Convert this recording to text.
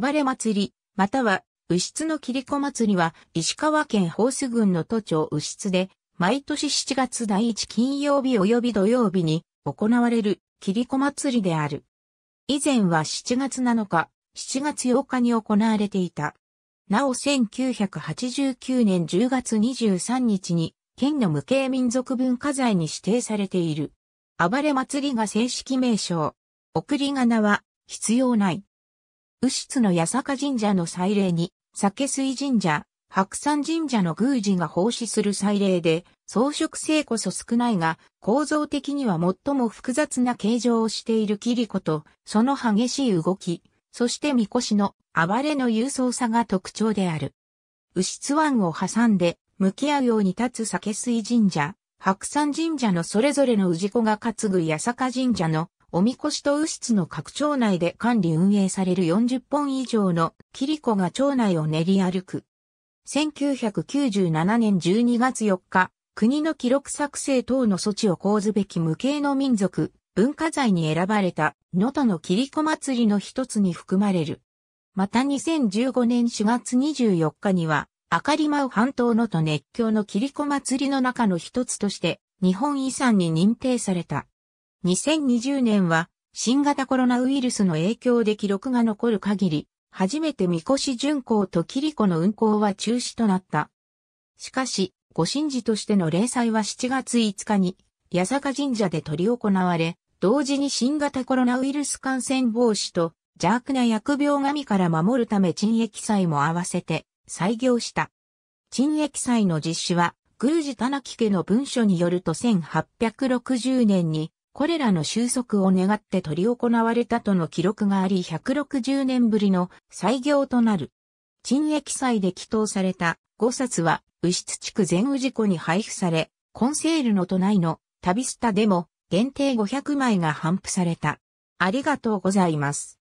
暴れ祭り、または、牛津の切子祭りは、石川県ホー郡の都庁牛津で、毎年7月第1金曜日及び土曜日に行われる切子祭りである。以前は7月7日、7月8日に行われていた。なお1989年10月23日に、県の無形民族文化財に指定されている。暴れ祭りが正式名称。送り仮名は必要ない。右室の八坂神社の祭礼に、酒水神社、白山神社の宮司が奉仕する祭礼で、装飾性こそ少ないが、構造的には最も複雑な形状をしているキリコと、その激しい動き、そしてみこしの暴れの勇壮さが特徴である。牛室湾を挟んで、向き合うように立つ酒水神社、白山神社のそれぞれの氏子が担ぐ八坂神社のおみこしと右室の各町内で管理運営される40本以上のキリコが町内を練り歩く。1997年12月4日、国の記録作成等の措置を講ずべき無形の民族、文化財に選ばれた、のとのキリコ祭りの一つに含まれる。また2015年4月24日には、赤り舞う半島のと熱狂のキリコ祭りの中の一つとして、日本遺産に認定された。2020年は新型コロナウイルスの影響で記録が残る限り、初めて三越巡行とキリコの運行は中止となった。しかし、ご神事としての例祭は7月5日に、八坂神社で執り行われ、同時に新型コロナウイルス感染防止と邪悪な薬病神から守るため陳疫祭も合わせて再行した。陳疫祭の実施は、宮司田中家の文書によると1860年にこれらの収束を願って執り行われたとの記録があり160年ぶりの再用となる。陳駅祭で祈祷された5冊は、右室地区全宇治湖に配布され、コンセールの都内の旅スタでも限定500枚が頒布された。ありがとうございます。